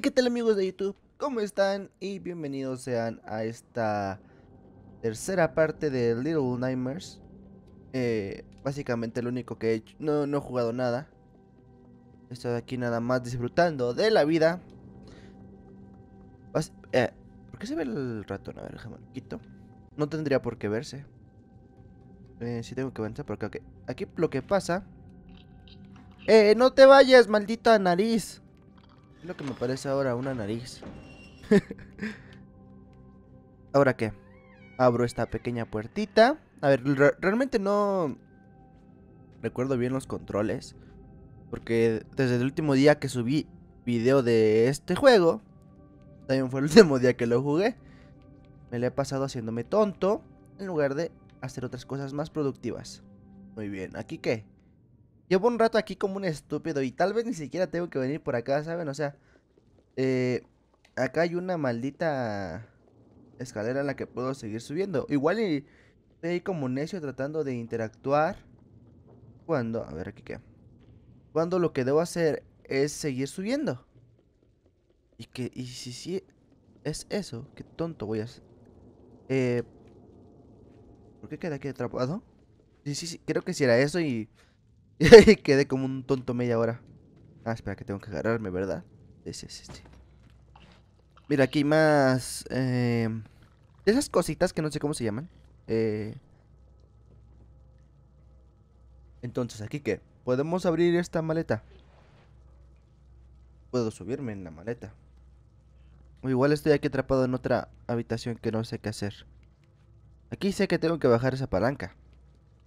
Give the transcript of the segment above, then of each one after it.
¿qué tal amigos de YouTube? ¿Cómo están? Y bienvenidos sean a esta tercera parte de Little Nightmares. Eh, básicamente lo único que he hecho, no, no he jugado nada. He estado aquí nada más disfrutando de la vida. Eh, ¿Por qué se ve el ratón? A ver, el quito. No tendría por qué verse. Eh, sí tengo que avanzar porque aquí lo que pasa... ¡Eh, no te vayas, maldita nariz! Lo que me parece ahora una nariz. ¿Ahora qué? Abro esta pequeña puertita. A ver, realmente no recuerdo bien los controles. Porque desde el último día que subí video de este juego, también fue el último día que lo jugué, me lo he pasado haciéndome tonto en lugar de hacer otras cosas más productivas. Muy bien, ¿aquí qué? llevo un rato aquí como un estúpido y tal vez ni siquiera tengo que venir por acá, ¿saben? O sea, eh, acá hay una maldita escalera en la que puedo seguir subiendo. Igual y estoy ahí como necio tratando de interactuar. Cuando, a ver aquí qué. Cuando lo que debo hacer es seguir subiendo. Y que, y si, si es eso, qué tonto voy a ser. Eh, ¿Por qué queda aquí atrapado? Sí, sí, sí, creo que si era eso y... Quedé como un tonto media hora. Ah, espera, que tengo que agarrarme, ¿verdad? Sí, sí, sí Mira, aquí más... Eh, esas cositas que no sé cómo se llaman. Eh. entonces, ¿aquí qué? ¿Podemos abrir esta maleta? Puedo subirme en la maleta. O igual estoy aquí atrapado en otra habitación que no sé qué hacer. Aquí sé que tengo que bajar esa palanca.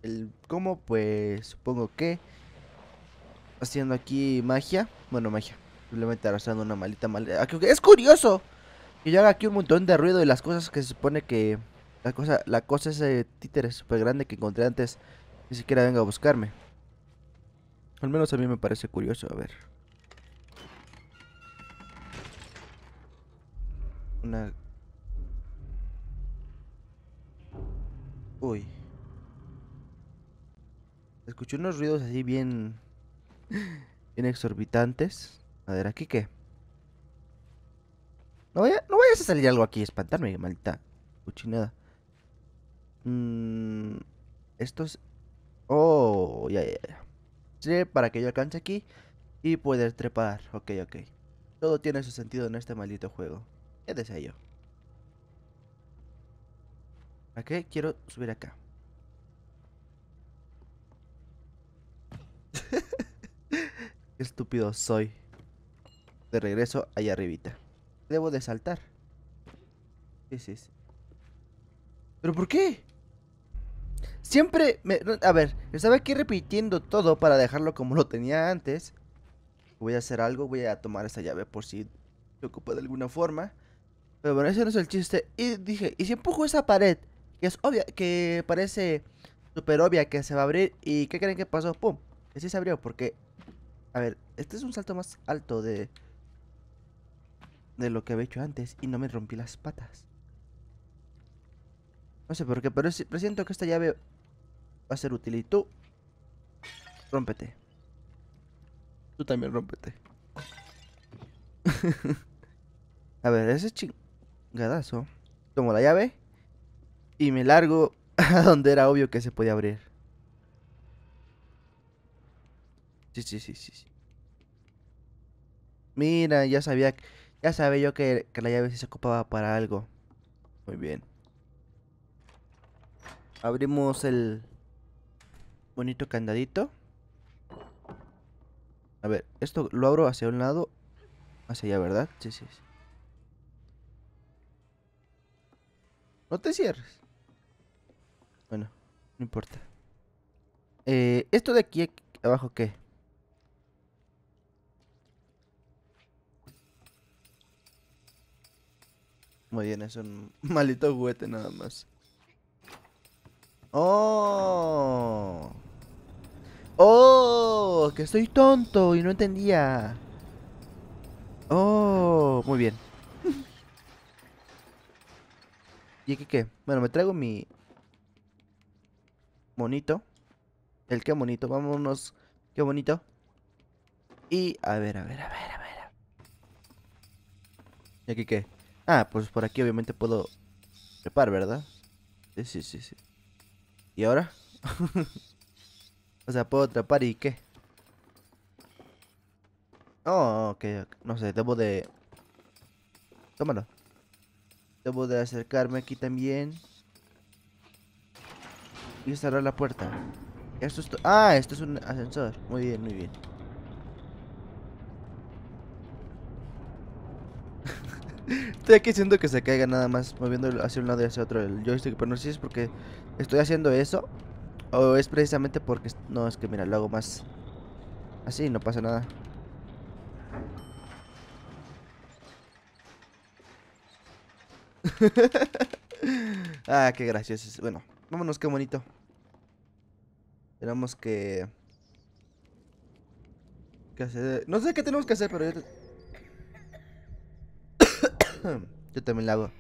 El cómo, pues supongo que haciendo aquí magia. Bueno, magia. Simplemente arrastrando una malita maldita ah, Es curioso que yo haga aquí un montón de ruido y las cosas que se supone que. La cosa, la cosa ese títere súper grande que encontré antes ni siquiera venga a buscarme. Al menos a mí me parece curioso, a ver. Una... Uy. Escuché unos ruidos así bien. bien exorbitantes. A ver, ¿aquí qué? No, vaya, vayas a salir algo aquí, espantarme, maldita cuchinada. Mmm. Estos. Oh, ya, ya, ya. Sí, para que yo alcance aquí y pueda trepar. Ok, ok. Todo tiene su sentido en este maldito juego. ¿Qué deseo yo? qué quiero subir acá? Qué estúpido soy. De regreso allá arribita. Debo de saltar. Sí, sí, ¿Pero por qué? Siempre me... A ver, estaba aquí repitiendo todo para dejarlo como lo tenía antes. Voy a hacer algo, voy a tomar esa llave por si se ocupa de alguna forma. Pero bueno, ese no es el chiste. Y dije, ¿y si empujo esa pared? Que es obvia, que parece súper obvia que se va a abrir. ¿Y qué creen que pasó? ¡Pum! Que sí se abrió porque a ver, este es un salto más alto de... De lo que había hecho antes y no me rompí las patas. No sé por qué, pero siento que esta llave va a ser útil. Y tú... Rómpete. Tú también rómpete. a ver, ese chingadazo. Tomo la llave y me largo a donde era obvio que se podía abrir. Sí, sí, sí, sí. Mira, ya sabía, ya sabía yo que, la llave se ocupaba para algo. Muy bien. Abrimos el bonito candadito. A ver, esto lo abro hacia un lado. Hacia allá, ¿verdad? Sí, sí. sí. No te cierres. Bueno, no importa. Eh, esto de aquí abajo, ¿qué? Muy bien, es un malito juguete nada más. ¡Oh! ¡Oh! Que estoy tonto y no entendía. ¡Oh! Muy bien. ¿Y aquí qué? Bueno, me traigo mi... Monito. El que bonito. Vámonos. Qué bonito. Y... A ver, a ver, a ver, a ver. ¿Y aquí qué? Ah, pues por aquí obviamente puedo trepar, ¿verdad? Sí, sí, sí, ¿Y ahora? o sea, puedo trepar y qué? Oh, ok, No sé, debo de... Tómalo. Debo de acercarme aquí también. Y cerrar la puerta. Esto es... Ah, esto es un ascensor. Muy bien, muy bien. Estoy aquí haciendo que se caiga nada más, moviendo hacia un lado y hacia otro el joystick, pero no sé si es porque estoy haciendo eso o es precisamente porque... No, es que mira, lo hago más así no pasa nada. ah, qué gracioso. Bueno, vámonos, qué bonito. Tenemos que... ¿Qué hacer... No sé qué tenemos que hacer, pero yo... Yo también la hago.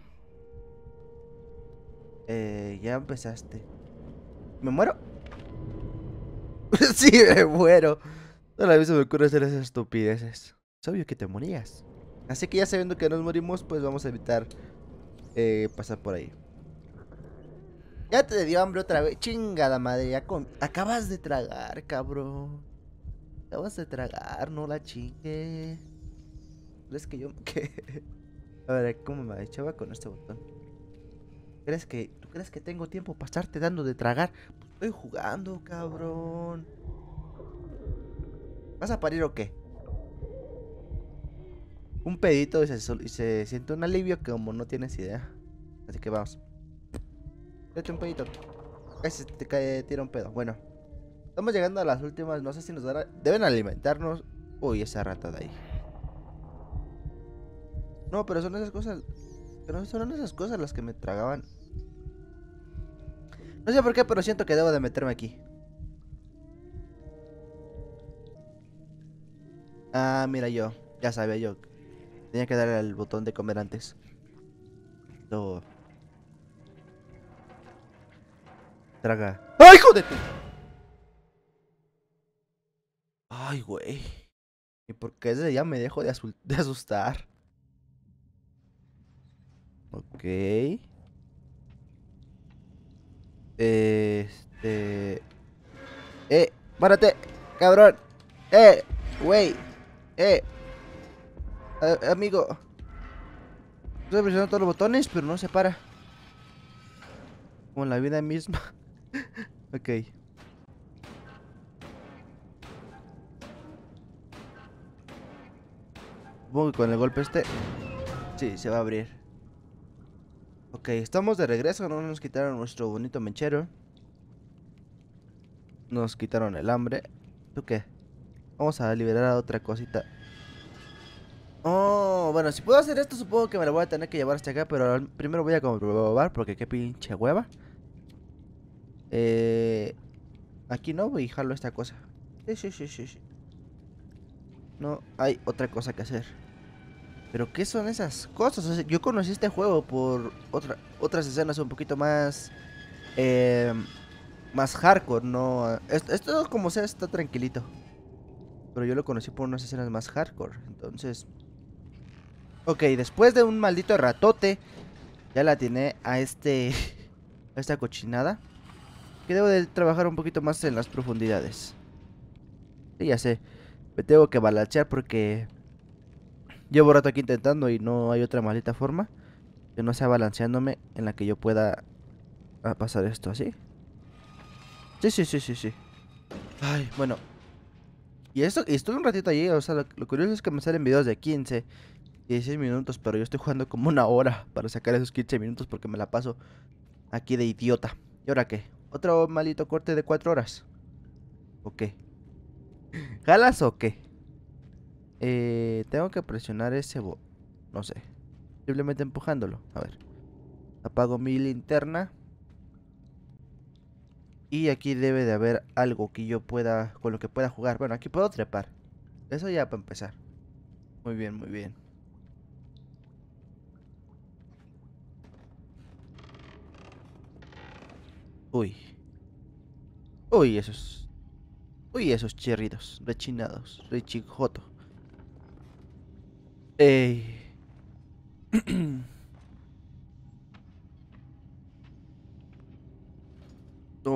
Eh, ya empezaste. ¿Me muero? sí, me muero. No la vez se me ocurre hacer esas estupideces. Es obvio que te morías. Así que ya sabiendo que nos morimos, pues vamos a evitar eh, pasar por ahí. Ya te dio hambre otra vez. Chingada madre, con... Acabas de tragar, cabrón. Acabas de tragar, no la chingue. Es que yo me A ver, ¿cómo me echaba con este botón? ¿Crees que, ¿Tú crees que tengo tiempo para estarte dando de tragar? Pues estoy jugando, cabrón. ¿Vas a parir o qué? Un pedito y se, y se siente un alivio que como no tienes idea. Así que vamos. Déjate un pedito. se te cae, tira un pedo. Bueno. Estamos llegando a las últimas. No sé si nos dará. Deben alimentarnos. Uy, esa rata de ahí. No, pero son esas cosas. Pero son esas cosas las que me tragaban. No sé por qué, pero siento que debo de meterme aquí. Ah, mira yo. Ya sabía yo. Tenía que darle al botón de comer antes. Todo. Traga. ¡Ay, jodete! Ay, güey. ¿Y por qué desde ya me dejo de asustar? Ok. Este... ¡Eh! ¡Párate! ¡Cabrón! ¡Eh! ¡Wey! ¡Eh! amigo. Estoy presionando todos los botones, pero no se para. Como la vida misma. ok. Supongo que con el golpe este... Sí, se va a abrir. Ok, estamos de regreso, no nos quitaron nuestro bonito mechero. Nos quitaron el hambre. ¿Tú qué? Vamos a liberar a otra cosita. Oh, bueno, si puedo hacer esto supongo que me lo voy a tener que llevar hasta acá, pero primero voy a comprobar porque qué pinche hueva. Eh, aquí no, voy a dejarlo esta cosa. Sí, sí, sí, sí. No, hay otra cosa que hacer. Pero ¿qué son esas cosas? yo conocí este juego por otra, otras escenas un poquito más... Eh, más hardcore, ¿no? Esto, como sea está tranquilito. Pero yo lo conocí por unas escenas más hardcore. Entonces... Ok, después de un maldito ratote, ya la tiene a este... a esta cochinada. Que debo de trabajar un poquito más en las profundidades. Sí, ya sé. Me tengo que balachear porque Llevo rato aquí intentando y no hay otra maldita forma que no sea balanceándome en la que yo pueda ah, pasar esto así. Sí, sí, sí, sí, sí. Ay, bueno. Y esto, y estuve un ratito allí, o sea, lo, curioso es que me salen videos de 15, 16 minutos, pero yo estoy jugando como una hora para sacar esos 15 minutos porque me la paso aquí de idiota. ¿Y ahora qué? ¿Otro maldito corte de 4 horas? ¿O qué? ¿Jalas o qué galas o qué eh, tengo que presionar ese bot. No sé. Simplemente empujándolo. A ver. Apago mi linterna. Y aquí debe de haber algo que yo pueda, con lo que pueda jugar. Bueno, aquí puedo trepar. Eso ya para empezar. Muy bien, muy bien. Uy. Uy, esos. Uy, esos chirridos, rechinados, rechijoto. No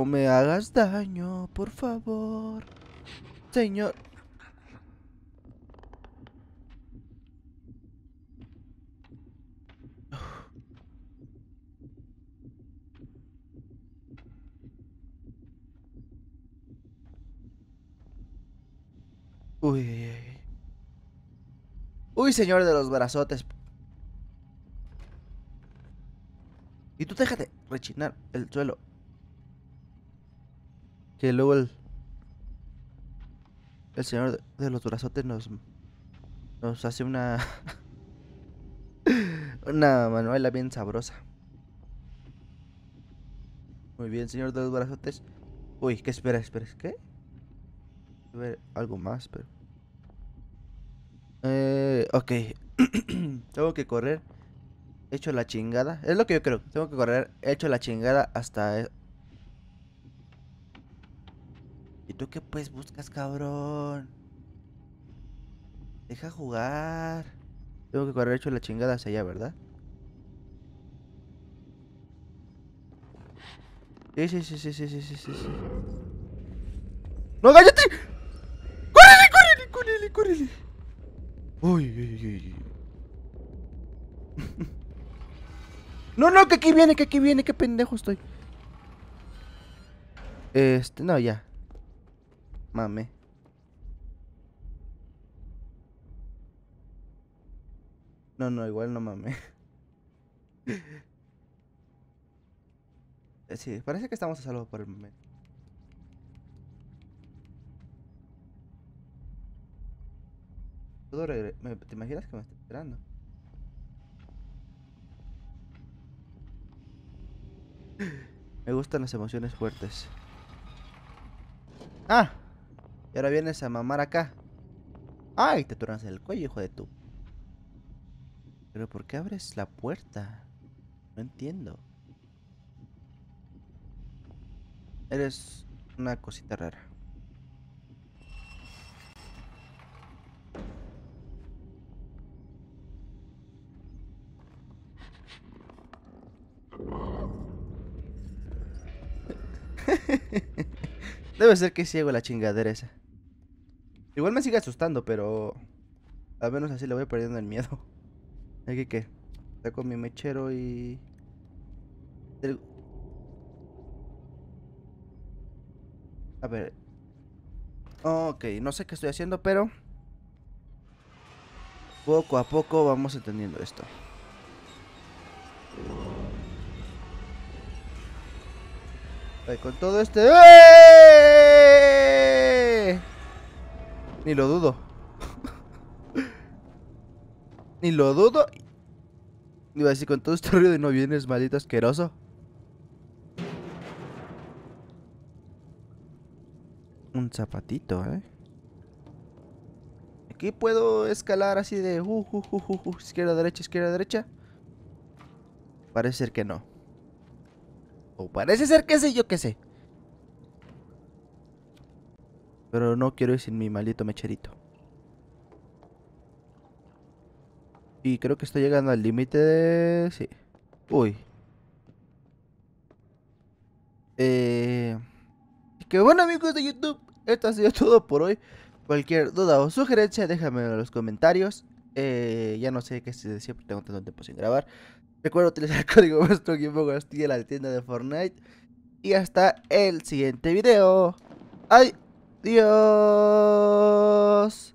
me hagas daño, por favor. Señor. Uy. Uy, señor de los brazotes. Y tú déjate rechinar el suelo. Que luego el... El señor de, los brazotes nos... Nos hace una... una manuela bien sabrosa. Muy bien, señor de los brazotes. Uy, que espera, espera, ¿qué? ver, algo más, pero... Eh, ok. Tengo que correr. Hecho la chingada. Es lo que yo creo. Tengo que correr. Hecho la chingada hasta... E- ¿Y tú qué pues buscas, cabrón? Deja jugar. Tengo que correr hecho la chingada hacia allá, ¿verdad? Sí, sí, sí, sí, sí, sí, sí, sí. ¡No, cállate! ¡Córrele, córrele, córrele, córrele! Uy, uy, uy. no, no, que aquí viene, que aquí viene, que pendejo estoy. Este, no, ya. Mame. No, no, igual no mame. Eh, sí, parece que estamos a salvo por el momento. ¿Te imaginas que me está esperando? me gustan las emociones fuertes. ¡Ah! Y ahora vienes a mamar acá. ¡Ay! Te turnas el cuello, hijo de tú. Pero ¿por qué abres la puerta? No entiendo. Eres una cosita rara. Debe ser que ciego la chingadera esa. Igual me sigue asustando, pero... Al menos así le voy perdiendo el miedo. Aquí que... con mi mechero y... A ver... Ok, no sé qué estoy haciendo, pero... Poco a poco vamos entendiendo esto. con todo este... ¡eh! Ni lo dudo. Ni lo dudo. Iba así con todo este ruido y no vienes, maldito asqueroso. Un zapatito, ¿eh? Aquí puedo escalar así de... Uh, uh, uh, izquierda, derecha, izquierda, derecha. Parece ser que no. O parece ser que sé, yo que sé. Pero no quiero ir sin mi maldito mecherito. Y creo que estoy llegando al límite de... Sí. Uy. Eh... Que bueno amigos de YouTube, esto ha sido todo por hoy. Cualquier duda o sugerencia déjame en los comentarios. Eh, ya no sé qué se siempre tengo tanto tiempo sin grabar. Recuerda utilizar el código vuestro en la tienda de Fortnite. Y hasta el siguiente video. ¡ay! Dios.